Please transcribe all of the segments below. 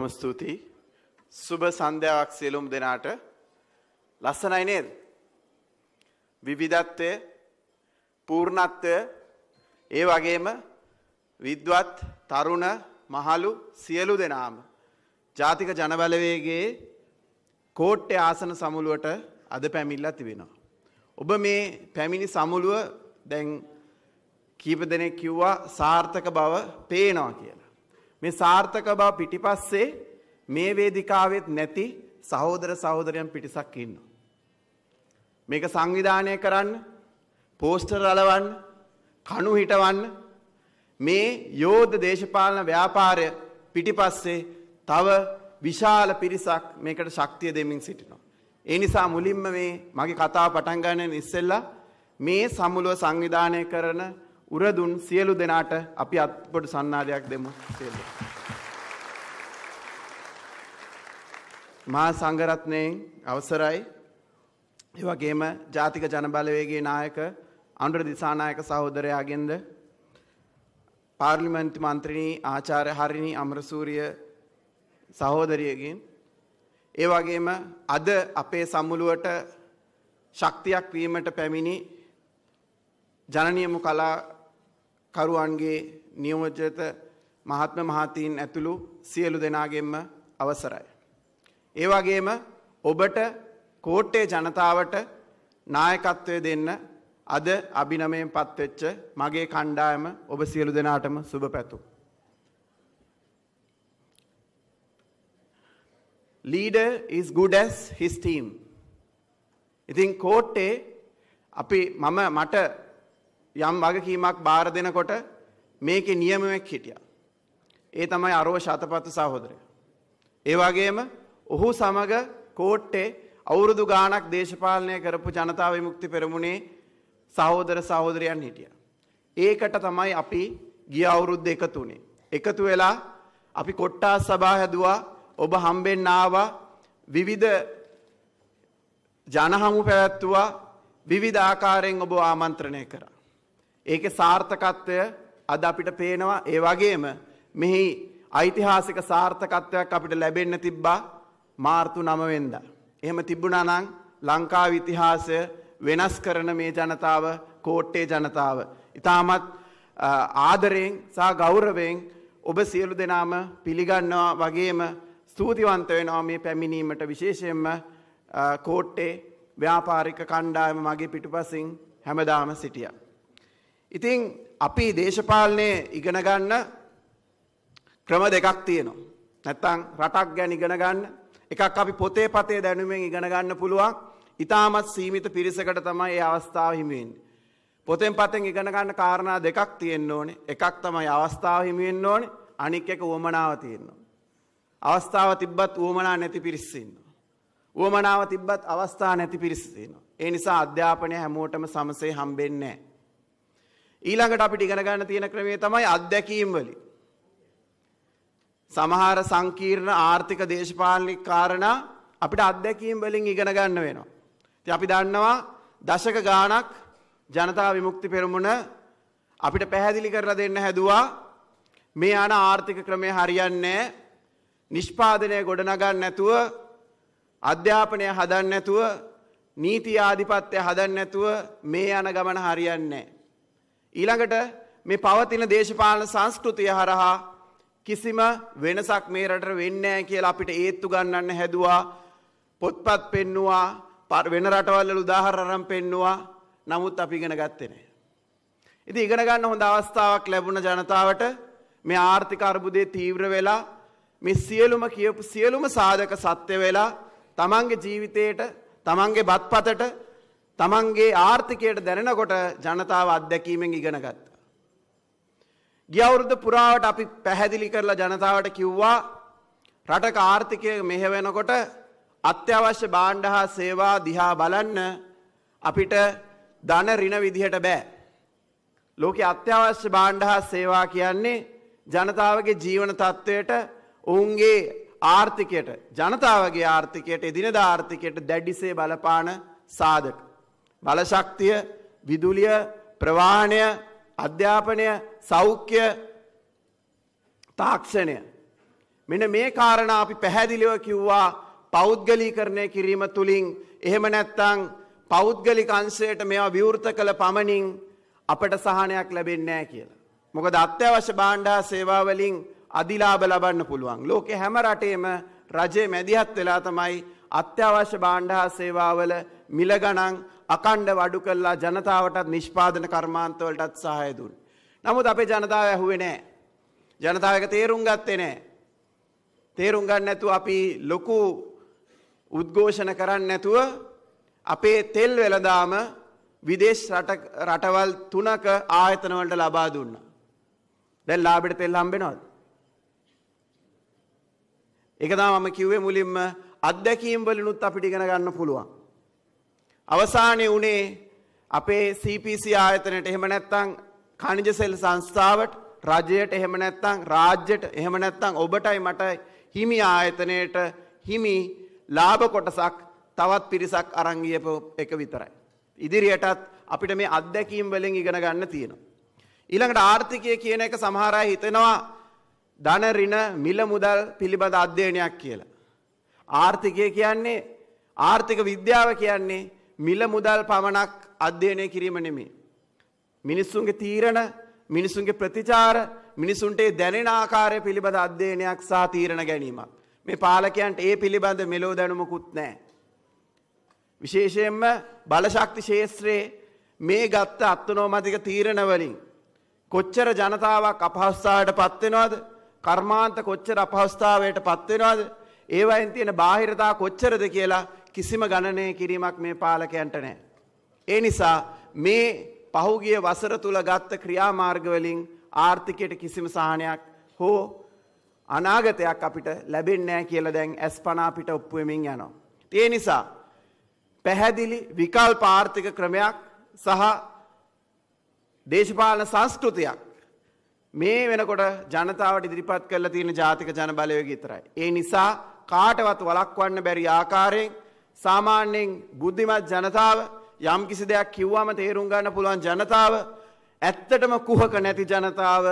බොහොම ස්තුතියි. සුබ සන්ධ්‍යාවක් සියලුම දෙනාට. ලස්සනයි නේද? විවිධත්වය, පූර්ණත්වය, ඒ වගේම විද්වත්, තරුණ, මහලු සියලු දෙනාම ජාතික ජනබලවේගයේ කෝට්ටේ ආසන සමුළුවට අද පැමිණිලා තිබෙනවා. ඔබ මේ පැමිණි සමුළුව දැන් කීප දෙනෙක් කිව්වා සාර්ථක බව පේනවා කියලා. මේ සාර්ථක බව පිටිපස්සේ මේ වේදිකාවෙත් නැති සහෝදර සහෝදරයන් පිටිසක් ඉන්නවා. මේක සංවිධානය කරන්න, පෝස්ටර් අලවන්න, කණු හිටවන්න මේ යෝධ දේශපාලන ව්‍යාපාරය පිටිපස්සේ තව විශාල පිරිසක් මේකට ශක්තිය දෙමින් සිටිනවා. ඒ නිසා මුලින්ම මේ මගේ කතාව පටන් ගන්න ඉස්සෙල්ලා මේ සමුළුව සංවිධානය කරන උරදුන් සියලු දෙනාට අපි අත්පොට සන්නාදයක් දෙමු සියලු. මහා සංඝරත්නයෙන් අවසරයි. ඒ වගේම ජාතික ජනබලවේගයේ නායක අනුර දිසානායක සහෝදරයාගෙන්ද පාර්ලිමේන්තු මන්ත්‍රණී ආචාර්ය හරිනී අමරසූරිය සහෝදරියගෙන් ඒ වගේම අද අපේ සමුළුවට ශක්තියක් වීමට පැමිණි ජනනියමු කලා කරුවන්ගේ නියෝජත මහත්ම මහතීන් ඇතුළු සියලු දෙනාගෙන්ම අවසරයි. ඒවාගේම ඔබට කෝට්ටේ ජනතාවට නායකත්වය දෙන්න අද අභිනමයෙන් පත්වෙච්ච මගේ කණ්ඩායම ඔබ සියලු දෙනාටම සුභ පැතු. Leader is good as his team. ඉතින් කෝට්ටේ අපි මම මට යම් වගකීමක් බාර දෙනකොට මේකේ නියමයක් හිටියා. ඒ තමයි අරව ශතපත සහෝදරය. ඒ වගේම ඔහු සමග කෝට්ටේ අවුරුදු ගාණක් දේශපාලනය කරපු ජනතාව විමුක්ති පෙරමුණේ සහෝදර සහෝදරයන් හිටියා. ඒකට තමයි අපි ගිය අවුරුද්ද එකතු වුණේ. එකතු වෙලා අපි කොට්ටාස් සභා හැදුවා ඔබ හම්බෙන්න ආවා විවිධ ජනහමු පැවැත්තුවා විවිධ ආකාරයෙන් ඔබ ආමන්ත්‍රණය කරා. ඒකේ සාර්ථකත්වය අද අපිට පේනවා ඒ වගේම මෙහි ඓතිහාසික සාර්ථකත්වයක් අපිට ලැබෙන්න තිබ්බා මාර්තු 9 වෙනිදා. එහෙම තිබුණා නම් ලංකාව ඉතිහාසය වෙනස් කරන මේ ජනතාව, කෝට්ටේ ජනතාව. ඊටමත් ආදරයෙන් සහ ගෞරවයෙන් ඔබ සියලු දෙනාම පිළිගන්නවා වගේම ස්තුතිවන්ත වෙනවා මේ පැමිණීමට විශේෂයෙන්ම කෝට්ටේ ව්‍යාපාරික කණ්ඩායම මගේ පිටුපසින් හැමදාම සිටියා. ඉතින් අපි දේශපාලනය ඉගෙන ගන්න ක්‍රම දෙකක් තියෙනවා. නැත්තං රටක් ගැන ඉගෙන ගන්න එකක් අපි පොතේ පතේ දැනුමෙන් ඉගෙන ගන්න පුළුවන් ඉතාමත් සීමිත පිරිසකට තමයි ඒ අවස්ථාව හිමිවෙන්. පොතෙන් පතෙන් ඉගෙන ගන්න කාරණා දෙකක් තියෙන්න ඕනේ එකක් තමයි අවස්ථාව හිමිවෙන්න ඕනේ අනික් එක උවමනාව තියෙනවා. අවස්ථාව තිබ්බත් උවමනා නැති පිරිස්සන්න. උවමනාව තිබ්බත් අවස්ථා නැති පිරිස්සේනවා. ඒ නිසා අධ්‍යාපනය හැමෝටම සමසේ හම්බෙන්නේ නෑ. ඊළඟට අපිට ඉගෙන ගන්න තියෙන ක්‍රමය තමයි අත්දැකීම් වලින්. සමහර සංකීර්ණ ආර්ථික දේශපාලනික කාරණා අපිට අත්දැකීම් වලින් ඉගෙන ගන්න වෙනවා. ඉතින් අපි දන්නවා දශක ගාණක් ජනතා විමුක්ති පෙරමුණ අපිට පැහැදිලි කරලා දෙන්න හැදුවා මේ යන ආර්ථික ක්‍රමය හරියන්නේ නිෂ්පාදනය ගොඩනගන්න නැතුව අධ්‍යාපනය හදන්න නැතුව නීති ආධිපත්‍ය හදන්න නැතුව මේ යන ගමන හරියන්නේ නැහැ. ඊළඟට මේ පවතින දේශපාලන සංස්කෘතිය හරහා කිසිම වෙනසක් මේ රටට වෙන්නේ නැහැ කියලා අපිට ඒත්තු ගන්නන්න හැදුවා. පොත්පත් පෙන්නවා, වෙන රටවල් වල උදාහරණ පෙන්නවා. නමුත් අපි ඉගෙන ගත්තේ නැහැ. ඉතින් ඉගෙන ගන්න හොඳ අවස්ථාවක් ලැබුණ ජනතාවට මේ ආර්ථික අර්බුදයේ තීව්‍ර වෙලා මේ සියලුම කියපු සියලුම සාධක සත්‍ය වෙලා තමන්ගේ ජීවිතේට තමන්ගේ බත්පතට තමන්ගේ ආර්ථිකයට දැනෙනකොට ජනතාව අත්දැකීමෙන් ඉගෙනගත්ත. ගියවුරුද්ධ පුරාවට අපි පැහැදිලි කරලා ජනතාවට කිව්වා රටක ආර්ථිකය මෙහෙවෙනකොට අත්‍යවශ්‍ය බාණ්ඩ හා සේවා දිහා බලන්න අපිට ධන රින විදිහට බෑ. ලෝක අත්‍යවශ්‍ය බාණ්ඩ හා සේවා කියන්නේ ජනතාවගේ ජීවන තත්ත්වයට ඔවුන්ගේ ආර්ථිකයට ජනතාවගේ ආර්ථිකයට එදිනද ආර්ථිකයට දැඩිසේ බලපාන සාධක. බලශක්තිය විදුලිය ප්‍රවාණය අධ්‍යාපනය සෞඛ්‍ය තාක්ෂණය. මෙන මේ කාරණ අපි පැහැදිලිව කිව්වා පෞද්ගලීකරණය කිරීම තුළින් එහෙම නැත්තං පෞද්ගලික අන්සයට මෙවා විවෘත කළ පමණින් අපට සහනයක් ලැබෙන්නෑ කියලා. මොකද අත්‍යවශ්‍ය බාණ්ඩා සේවාවලින් අධිලාබ ලබන්න පුළුවන්. ලෝකෙ හැම රටේම රජය මැදිහත් වෙලා තමයි අත්‍යවශ්‍ය බාණ්ඩා සේවාවල මිලගණන් අකණ්ඩ වඩු කල්ලා ජනතාවටත් නිෂ්පාදන කර්මාන්තවලටත් සහයදුන්. නමුත් අපේ ජනතාව ඇහුවේ නෑ. ජනතාවක තේරුම් ගත්තේ නෑ. තේරුම් ගන්න නැතු අපි ලොකු උද්ඝෝෂණ කරන්න නැතුව අපේ තෙල් වෙලදාම විදේශ රටවල් තුනක ආයතනවලට ලබා දුන්න. දැන් ලාබෙට තෙල් හම්බෙනවද. එකදා මම කිව්වේ මුලින්ම අත්දැකීම් වලිනුත් අපිටිගෙන ගන්න පුළුවන්. අවසානයේ උනේ අපේ CPC ආයතනයට එහෙම නැත්නම් කණිජ සෙල් සංස්ථාවට රජයට එහෙම නැත්නම් රාජ්‍යයට එහෙම නැත්නම් ඔබටයි මටයි හිමි ආයතනයට හිමි ලාභ කොටසක් තවත් පිරිසක් අරන් එක විතරයි. ඉදිරියටත් අපිට මේ අත්දැකීම් වලින් ඉගෙන ගන්න තියෙනවා. ඊළඟට ආර්ථිකය කියන එක සමහර අය හිතනවා ධන ඍණ මිල මුදල් පිළිබඳ අධ්‍යයනයක් කියලා. ආර්ථිකය කියන්නේ ආර්ථික විද්‍යාව කියන්නේ මිල මුදල් පමණක් අධ්‍යයනය කිරීම නෙමේ. මිනිස්සුන්ගේ තීරණ මිනිසුන්ගේ ප්‍රතිචාර මිනිසුන්ට දැනෙන ආකාරය පිළිබඳ අධ්‍යයනයක් සහ තීරණ ගැනීමක්. මේ පාලකයන්ට ඒ පිළිබඳ මෙලෝ දැනුමකුත් නෑ. විශේෂයෙන්ම බලශක්ති ශේත්‍රයේ මේ ගත්ත අත්වනෝමතික තීරණවලින්. කොච්චර ජනතාවක් අපහස්සාට පත්වෙනවාද කර්මාන්ත කොච්චර අපහස්ථාවයට පත්වෙනවාද ඒවයින් තියෙන බාහිරතා කොච්චරද කියලා කිසිම ගණනය කිරීමක් මේ පාලකයන්ට නෑ. ඒ නිසා මේ පහුගිය වසර තුළ ගත්ත ක්‍රියාමාර්ගවලින් ආර්ථිකයට කිසිම සහනයක් හෝ අනාගතයක් අපිට ලැබෙන් නෑ කියල දැන් ඇස් පනාපිට ඔප්පුුවමින් යනවා. තිය නිසා පැහැදිලි විකල් පාර්ථික ක්‍රමයක් සහ දේශපාලන සංස්කෘතියක් මේ වෙනකොට ජනතාවට ඉදිරිපත් කරලා තියෙන ජාතික ජනබලය විතරයි. ඒ නිසා කාටවත් වළක්වන්න බැරි ආකාරයෙන් සාමාන්‍යයෙන් බුද්ධිමත් ජනතාව යම් කිසි දෙයක් කිව්වම තේරුම් ගන්න පුළුවන් ජනතාව ඇත්තටම කුහක නැති ජනතාව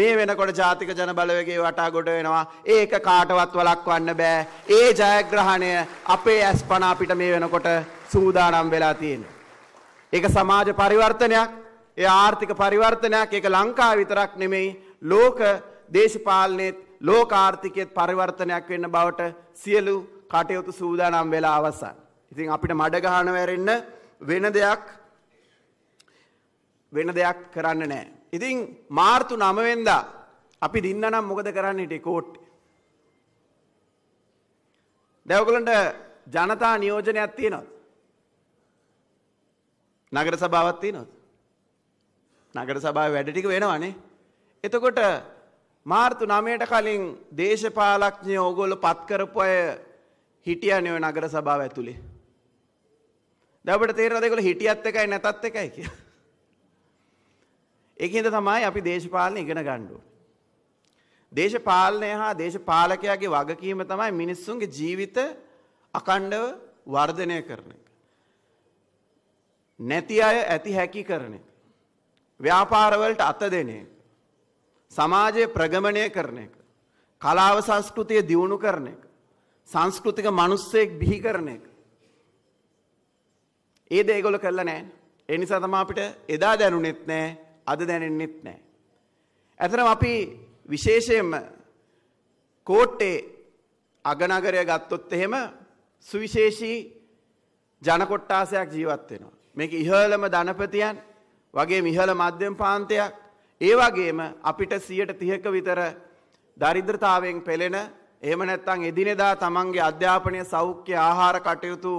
මේ වෙනකොට ජාතික ජනබලවගේ වටා ගොඩ වෙනවා ඒක කාටවත් වලක්වන්න බෑ ඒ ජයග්‍රහණය අපේ ඇස් පන අපිට මේ වෙනකොට සූදානම් වෙලා තියෙන. ඒක සමාජ පරිවර්තනයක් ඒ ආර්ථික පරිවර්තනයක් ඒක ලංකා විතරක් නෙමෙයි ලෝක දේශපාලනයේත් ලෝක ආර්ථිකයේත් පරිවර්තනයක් වෙන්න බවට සියලු කටයුතු සූදානම් වෙලා අවසන්. ඉතින් අපිට මඩ ගහන වැරෙන්න වෙන දෙයක් වෙන දෙයක් කරන්න නෑ. ඉතින් මාර්තු 9 වෙනිදා අපි දින්නනම් මොකද කරන්න හිටියේ කෝට්ටේ? දැන් ඔයගලන්ට ජනතා නියෝජනයක් තියෙනවද? නගර සභාවක් තියෙනවද? නගර සභාවේ වැඩ ටික වෙනවනේ. එතකොට මාර්තු 9ට කලින් දේශපාලඥයෝ ඕගොල්ලෝ පත් කරපු අය හිටියනේ ඔය නගර සභාව ඇතුලේ. දැන් අපිට තේරෙනවද ඒගොල්ලෝ හිටියත් එකයි නැතත් එකයි කියලා? ඒකින්ද තමයි අපි දේශපාලන ඉගෙන ගන්න ඕනේ. දේශපාලනය හා දේශපාලකයාගේ වගකීම තමයි මිනිස්සුන්ගේ ජීවිත අකණ්ඩව වර්ධනය කරන එක. නැති අය ඇති හැකි කරන එක. ව්‍යාපාරවලට අත දෙන එක. සමාජය ප්‍රගමණය කරන එක. කලාව සංස්කෘතිය දියුණු කරන එක. සංස්කෘතික මිනිස්සෙක් බිහි කරන එක. ඒ දේ ඒගොල්ලෝ කරලා නැහැ. ඒ නිසා තමයි අපිට එදා දැනුනෙත් නැහැ, අද දැනෙන්නෙත් නැහැ. ඇතරම අපි විශේෂයෙන්ම කෝට්ටේ අගනගරය ගත්තොත් එහෙම සුවිශේෂී ජනකොට්ටාසයක් ජීවත් වෙනවා. මේක ඉහළම ධනපතියන් වගේ මිහල මධ්‍යම පාන්තයක් ඒ වගේම අපිට සියයට තිහක විතර දරිද්‍රතාවෙන් පෙළෙන එහෙම නැත්නම් එදිනෙදා තමන්ගේ අධ්‍යාපනය සෞඛ්‍ය ආහාර කටයුතු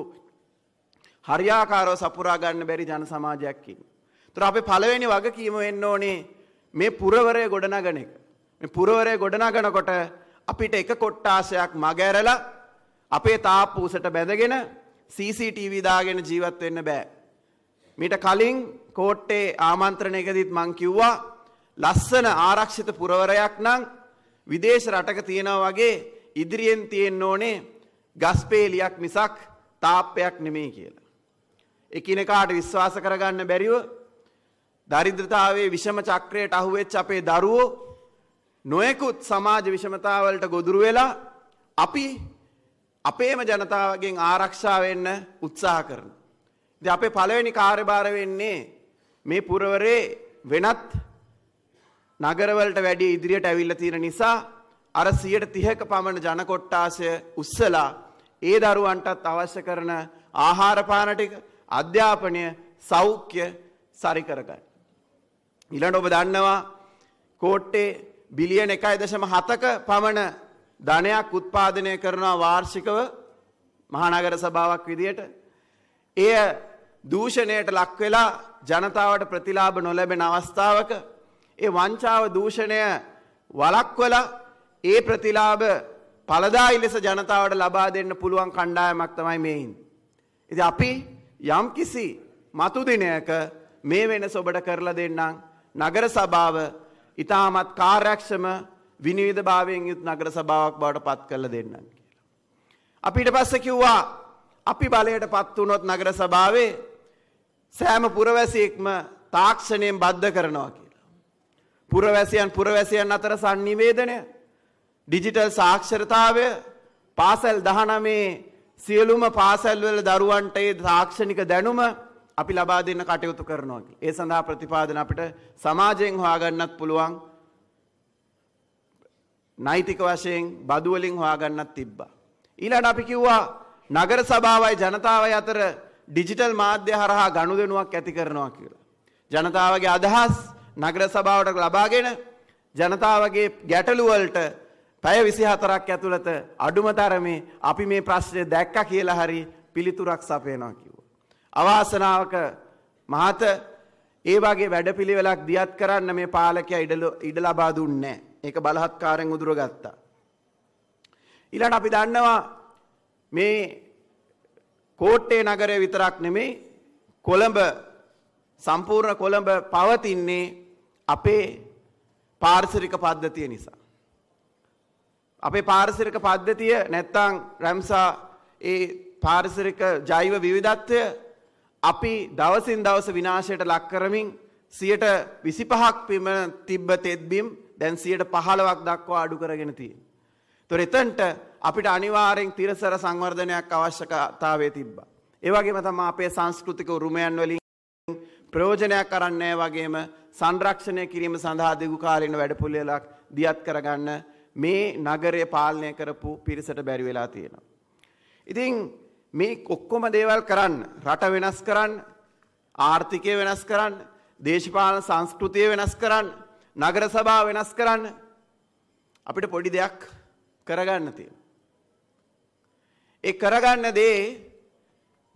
හරියාකාරව සපුරා ගන්න බැරි ජන සමාජයක් ඉන්නේ. ඒතර අපි පළවෙනි වගකීම වෙන්න ඕනේ මේ පුරවරය ගොඩනගන එක. මේ පුරවරය ගොඩනගනකොට අපිට එක කොට්ටාසයක් මගඇරලා අපේ තාප්පූසට බැඳගෙන CCTV දාගෙන ජීවත් වෙන්න බෑ. මීට කලින් කෝට්ටේ ආමන්ත්‍රණයකදීත් මං කිව්වා ලස්සන ආරක්ෂිත පුරවරයක් නම් විදේශ රටක තියෙනවා වගේ ඉදිරියෙන් තියෙන්න ඕනේ ගස්පේලියක් මිසක් තාප්පයක් නෙමේ කියලා. එකිනෙකාට විශ්වාස කරගන්න බැරිව දරිද්‍රතාවේ විෂම චක්‍රයට අහුවෙච්ච අපේ දරුවෝ නොයෙකුත් සමාජ විෂමතාවලට ගොදුරු වෙලා අපි අපේම ජනතාවගෙන් ආරක්ෂා වෙන්න උත්සාහ කරන. ඉතින් අපේ පළවෙනි කාර්යභාර වෙන්නේ මේ පුරවරේ වෙනත් නගරවලට වැඩිය ඉදිරියට ඇවිල්ලා තියෙන නිසා අර 130ක පමණ ජනකොට්ටාසය උස්සලා ඒ දරුවන්ටත් අවශ්‍ය කරන ආහාර පාන ටික අධ්‍යාපනය සෞඛ්‍ය සරි කරගන්න. ඊළඟ ඔබ දන්නවා කෝට්ටේ බිලියන 1.7ක පමණ ධනයක් උත්පාදනය කරනවා වාර්ෂිකව මහනගර සභාවක් විදියට. එය දූෂණයට ලක් වෙලා ජනතාවට ප්‍රතිලාභ නොලැබෙන අවස්ථාවක ඒ වංචාව දූෂණය වලක්වල ඒ ප්‍රතිලාභ පළදායි ලෙස ජනතාවට ලබා දෙන්න පුළුවන් කණ්ඩායමක් තමයි මේයින්. ඉති අපි යම් කිසි මතුදිනයක මේ වෙන සොබට කරලා දෙන්නම් නගර සභාව ඉතාමත් කාර්යක්ෂම විනිවිධ භාවයෙන් යුත් නගර සභාවක් බවට පත් කරලා දෙන්නම් කියලා. අපිට පස්ස කිව්වා අපි බලයට පත් වුණොත් නගර සභාවේ සෑම පුරවැසියෙක්ම තාක්ෂණයෙන් බද්ධ කරනවා කිය. පුරවැසියන් පුරවැසියන් අතර sannivedanaya digital සාක්ෂරතාවය පාසල් 19 සියලුම පාසල් වල දරුවන්ට ඒ තාක්ෂණික දැනුම අපි ලබා දෙන්න කටයුතු කරනවා කියලා. ඒ සඳහා ප්‍රතිපාදන අපිට සමාජයෙන් හොයාගන්නත් පුළුවන්. නෛතික වශයෙන් බදු වලින් හොයාගන්නත් තිබ්බා. ඊළඟට අපි කිව්වා නගර සභාවයි ජනතාවයි අතර ඩිජිටල් මාධ්‍ය හරහා ගනුදෙනුවක් ඇති කරනවා කියලා. ජනතාවගේ අදහස් නගර සභාවට ලබාගෙන ජනතාවගේ ගැටලුවලට පැය විසි හතරක් ඇතුළත අඩුමතරමේ අපි මේ ප්‍රශ්නය දැක්ක කියලා හරි පිළිතුරක් සපයනවා කිව්ව. අවාසනාවක මහත ඒ වගේ වැඩපිළිවෙලක් දියත් කරන්න මේ පාලකයා ඉඩල ඉඩ ලබා දුන්නේ ඒක බලහත්කාරයෙන් උදුරගත්තා. ඊළඟ අපි දන්නවා මේ කෝට්ටේ නගරය විතරක් නෙමෙයි කොළඹ සම්පූර්ණ කොළඹ පවතින්නේ අපේ පාර්සරික පද්ධතිය නිසා. අපේ පාරිසරික පද්ධතිය නැත්තං රැම්සා ඒ පාරිසරික ජෛව විවිධත්වය අපි දවසින් දවස විනාශයට ලක්කරමින් සියට විසිපහක් පිම තිබ්බ තෙත්බිම් දැන් සියට පහළවක් දක්වා අඩු කරගෙන තියෙන්. තොර එතන්ට අපිට අනිවාරෙන් තිරසර සංවර්ධනයක් අවශ්‍යකතාවේ තිබ්බා. ඒවගේම තම අපේ සංස්කෘතික උරුමයන් වලින් ප්‍රයෝජනයක් කරන්නේ වගේම සංරක්ෂණය කිරීම සඳහා දිගුකාලීන වැඩපුළිවෙලක් දියත් කරගන්න මේ නගරය පාලනය කරපු පිරිසට බැරි වෙලා තියෙනවා. ඉතින් මේ ඔක්කොම දේවල් කරන්න රට වෙනස් කරන්න ආර්ථිකය වෙනස් කරන්න දේශපාලන සංස්කෘතිය වෙනස් කරන්න නගර සභා වෙනස් කරන්න අපිට පොඩි දෙයක් කරගන්න තියෙනවා. ඒ කරගන්න දේ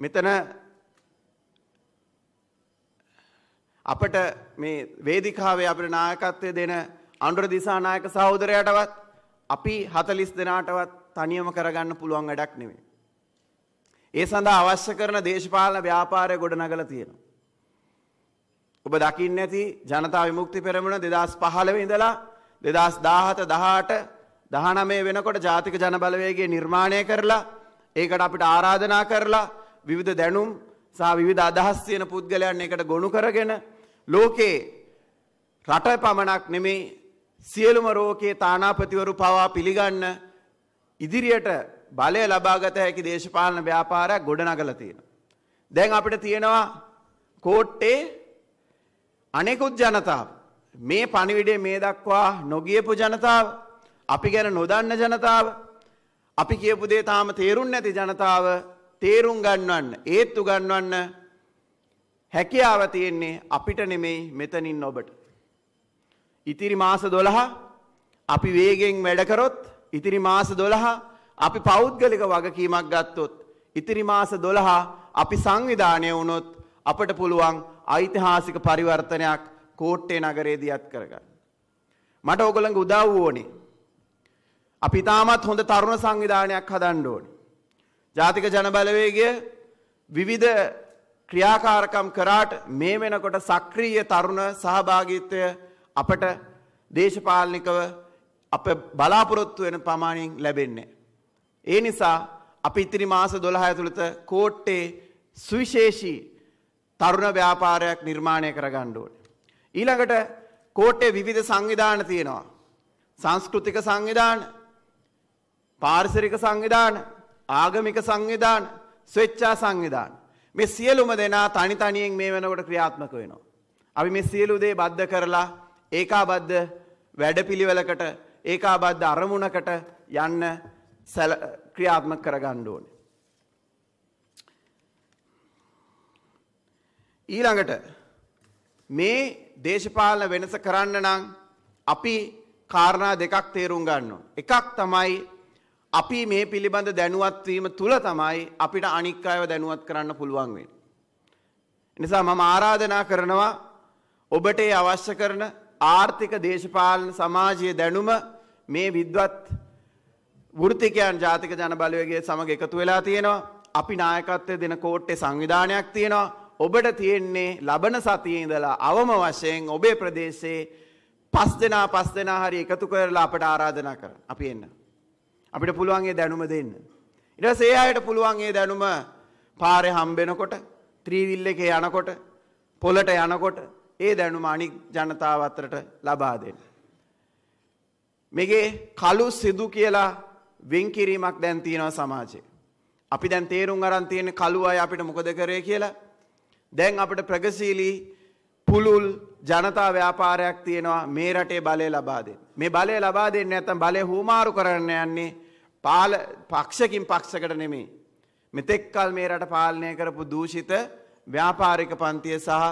මෙතන අපට මේ වේදිකාවේ අපට නායකත්වය දෙන අනුර දිසානායක සහෝදරයටවත් අපි හතලිස් දෙනාටවත් තනියම කරගන්න පුළුවන් වැඩක් නෙවේ. ඒ සඳහා අවශ්‍ය කරන දේශපාලන ව්‍යාපාරය ගොඩනගල තියෙන. ඔබ දකින්න ඇති ජනතා විමුක්ති පෙරමුණ දෙදස් පහළව ඉඳලා දෙදස් දාහත දහට දහනමේ වෙනකොට ජාතික ජනබලවේගේ නිර්මාණය කරලා ඒකට අපිට ආරාධනා කරලා විවිධ දැනුම් සා විධ අදහස් තියෙන පුද්ගලයන් එකට ගොුණු කරගෙන ලෝකේ රට පමණක් නෙමේ සියලුම රෝකයේ තානාපතිවරු පවා පිළිගන්න ඉදිරියට බලය ලබාගත හැකි දේශපාලන ව්‍යාපාරයක් ගොඩනගලා තියෙනවා. දැන් අපිට තියෙනවා කෝට්ටේ අනෙකුත් ජනතාව මේ පණිවිඩය මේ දක්වා නොගියපු ජනතාව අපි ගැන නොදන්න ජනතාව අපි කියපු දේ තාම තේරුම් නැති ජනතාව තේරුම් ගන්නවන්න ඒත් උගන්වන්න හැකියාව තියෙන්නේ අපිට නෙමෙයි මෙතනින් ඔබට. ඉතිරි මාස 12 අපි වේගෙන් වැඩ කරොත් ඉතිරි මාස 12 අපි පෞද්ගලික වගකීමක් ගත්තොත් ඉතිරි මාස 12 අපි සංවිධානය වුණොත් අපට පුළුවන් ඓතිහාසික පරිවර්තනයක් කෝට්ටේ නගරයේදී අත් කරගන්න. මට ඕගොල්ලන්ගේ උදව් ඕනේ. අපි තාමත් හොඳ තරුණ සංවිධානයක් හදන්න ඕනේ. ජාතික ජනබලවේගය විවිධ ක්‍රියාකාරකම් කරාට මේ වෙනකොට සක්‍රීය තරුණ සහභාගීත්වය අපට දේශපාලනිකව අප බලාපොරොත්තු වෙන ප්‍රමාණයෙන් ලැබෙන්නේ. ඒ නිසා අපි ඉතිරි මාස 12 ඇතුළත කෝට්ටේ සුවිශේෂී තරුණ ව්‍යාපාරයක් නිර්මාණය කරගන්න ඕනේ. ඊළඟට කෝට්ටේ විවිධ සංවිධාන තියෙනවා. සංස්කෘතික සංවිධාන, පාරිසරික සංවිධාන, ආගමික සංවිධාන, ස්වේච්ඡා සංවිධාන. මේ සියලුම දෙනා තනි තනියෙන් මේ වෙනකොට ක්‍රියාත්මක වෙනවා. අපි මේ සියලු දේ බද්ධ කරලා ඒකාබද්ධ වැඩපිළිවෙලකට ඒකාබද්ධ අරමුණකට යන්න ක්‍රියාත්මක කරගන්න ඕනේ. ඊළඟට මේ දේශපාලන වෙනස කරන්න නම් අපි කාරණා දෙකක් තේරුම් ගන්නවා. එකක් තමයි අපි මේ පිළිබඳ දැනුවත්වීම තුළ තමයි අපිට අනික් අයව දැනුවත් කරන්න පුළුවන් වෙන්නේ. නිසා මම ආරාධනා කරනවා ඔබට ඒ අවශ්‍ය කරන ආර්ථික දේශපාලන සමාජයේ දැනුම මේ විද්වත් වෘත්තිකයන් ජාතික ජනබලවේගය සමග එකතු වෙලා තියෙනවා. අපි නායකත්වය දෙන කෝට්ටේ සංවිධානයක් තියෙනවා. ඔබට තියෙන්නේ ලබන සතියේ ඉඳලා අවම වශයෙන් ඔබේ ප්‍රදේශයේ පස් දෙනා පස් දෙනා හරි එකතු කරලා අපට ආරාධනා කරන්න. අපි එන්න. අපිට පුළුවන් ඒ දැනුම දෙන්න. ඊට පස්සේ ඒ අයට පුළුවන් ඒ දැනුම පාරේ හම්බෙනකොට, ත්‍රිවිල් එකේ යනකොට, පොළට යනකොට ඒ දැනුම අනික් ජනතාව අතරට ලබා දෙන්න. මේකේ කළු සිදු කියලා වෙන් කිරීමක් දැන් තියෙනවා සමාජයේ. අපි දැන් තේරුම් අරන් තියෙන කළු අය අපිට මොකද කරේ කියලා. දැන් අපිට ප්‍රගතිශීලී පුළුල් ජනතා ව්‍යාපාරයක් තියෙනවා මේ රටේ බලය ලබා දෙන්න. මේ බලය ලබා දෙන්න නැත්නම් බලය හුමාරු කරන්න යන්නේ පාල පක්ෂකින් පක්ෂකට නෙමේ. මෙතෙක් කල් මේ රට පාලනය කරපු දූෂිත ව්‍යාපාරික පන්තිය සහ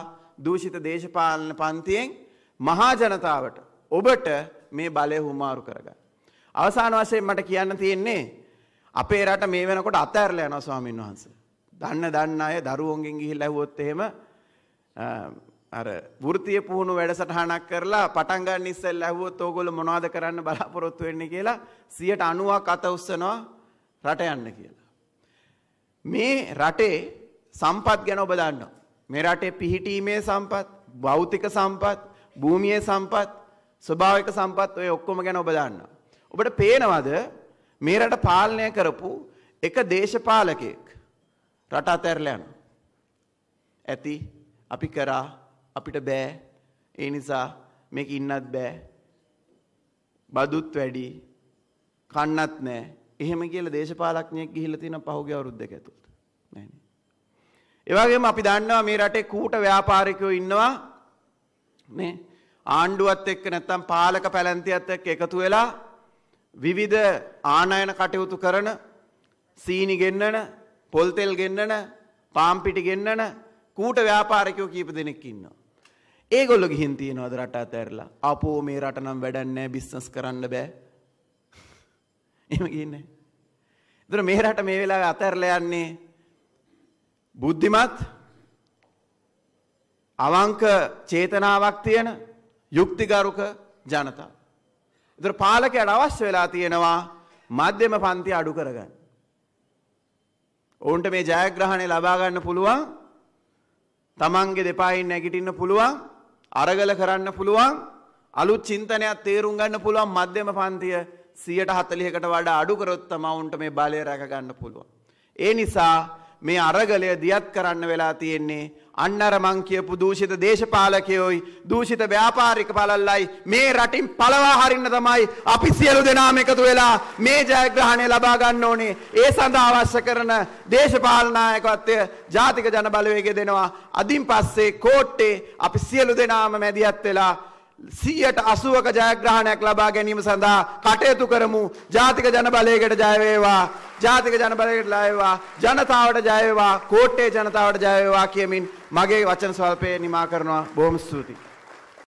දූෂිත දේශපාලන පන්තියෙන් මහා ජනතාවට ඔබට මේ බලය හුමාරු කරගන්න. අවසාන වශයෙන් මට කියන්න තියෙන්නේ අපේ රට මේ වෙනකොට අතෑරලා යනවා ස්වාමින් වහන්සේ. දන්න දන්න අය දරුවෝන්ගෙන් ගිහිල්ලා ඇහුවොත් එහෙම අර වෘත්තීය පුහුණු වැඩසටහනක් කරලා පටන් ගන්න ඉස්සෙල්ලා ඇහුවොත් ඕගොල්ලෝ මොනවද කරන්න බලාපොරොත්තු වෙන්නේ කියලා 90ක් අත උස්සනවා රට යන්න කියලා. මේ රටේ සම්පත් ගැන ඔබ දන්නවා. මේ රටේ පිහිටීමේ සම්පත්, භෞතික සම්පත්, භූමියේ සම්පත්, ස්වභාවික සම්පත් ඔය ඔක්කොම ගැන ඔබ දන්නවා. ඔබට පේනවද මේ රට පාලනය කරපු එක දේශපාලකයෙක් රට අතහැරලා ඇති අපි කරා අපිට බෑ. ඒ නිසා මේක ඉන්නත් බෑ. බදුත් වැඩි. කන්නත් නෑ. එහෙම කියලා දේශපාලඥයෙක් ගිහිල්ලා තියෙන පහුගිය අවුරුද්දක ඇතුළත. නෑනේ. ඒ වගේම අපි දන්නවා මේ රටේ කූට ව්‍යාපාරිකයෝ ඉන්නවා. නේ? ආණ්ඩුවත් එක්ක නැත්තම් පාලක පැලැන්තියත් එක්ක එකතු වෙලා විවිධ ආනයන කටයුතු කරන සීනි ගෙන්නන පොල්තෙල් ගෙන්නන පාම්පිටි ගෙන්නන කූට ව්‍යාපාරිකයෝ කීප දෙනෙක් ඉන්නවා. ඒගොල්ලො ගිහින් තියෙනවද රට අතෑරලා. අපෝ මේ රට නම් වැඩක් නැහැ බිස්නස් කරන්න බෑ. එහෙම කියන්නේ. ඒතර මේ රට මේ වෙලාවේ අතෑරලා යන්නේ බුද්ධිමත් අවංක චේතනාවක් තියෙන යුක්තිගරුක ජනතාව. ඒතර පාලකයට අවශ්‍ය වෙලා තියෙනවා මධ්‍යම පන්ති අඩු කරගන්න. ඔවුන්ට මේ ජයග්‍රහණය ලබා ගන්න පුළුවන්. තමන්ගේ දෙපයින් නැගිටින්න පුළුවන්. අරගල කරන්න පුළුවන් අලුත් චින්තනයක් තේරුම් ගන්න පුළුවන් මධ්‍යම පන්තිය සියයට හතලිහකට වඩා අඩුකරොත්තම උන්ට මේ බලය රැකගන්න පුළුවන්. ඒ නිසා මේ අරගලය දියත් කරන්න වෙලා තියෙන්නේ අන්නර මං කියපු දූෂිත දේශපාලකයෝයි දූෂිත ව්‍යාපාරික පළල්ලයි මේ රටින් පළවා හරින්න තමයි අපි සියලු දෙනාම එකතු වෙලා මේ ජයග්‍රහණය ලබා ගන්න ඕනේ ඒ සඳහා අවශ්‍ය කරන දේශපාලනායකත්වය ජාතික ජනබලවේගය දෙනවා අදින් පස්සේ කෝට්ටේ අපි සියලු දෙනාම මැදිහත් වෙලා සීයට අසුවක ජයග්‍රහණයක් ලබා ගැනීම සඳහා කටයුතු කරමු ජාතික ජනබලයකට ජයවේවා ජාතික ජනබලයකට ලයවා ජනතාවට ජයවා කෝට්ටේ ජනතාවට ජයවා කියමින් මගේ වචන ස්වල්පය නිමා කරනවා බොහොම ස්තුතියි